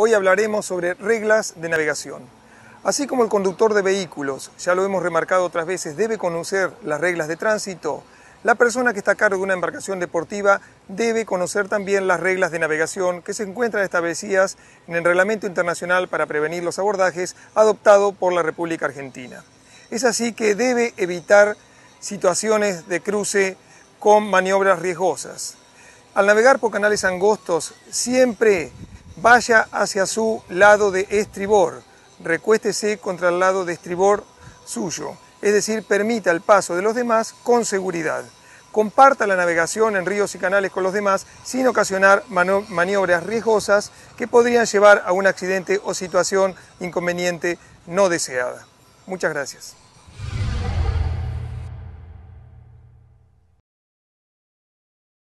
Hoy hablaremos sobre reglas de navegación. Así como el conductor de vehículos, ya lo hemos remarcado otras veces, debe conocer las reglas de tránsito, la persona que está a cargo de una embarcación deportiva debe conocer también las reglas de navegación que se encuentran establecidas en el Reglamento Internacional para Prevenir los Abordajes adoptado por la República Argentina. Es así que debe evitar situaciones de cruce con maniobras riesgosas. Al navegar por canales angostos, siempre vaya hacia su lado de estribor, recuéstese contra el lado de estribor suyo, es decir, permita el paso de los demás con seguridad. Comparta la navegación en ríos y canales con los demás sin ocasionar maniobras riesgosas que podrían llevar a un accidente o situación inconveniente no deseada. Muchas gracias.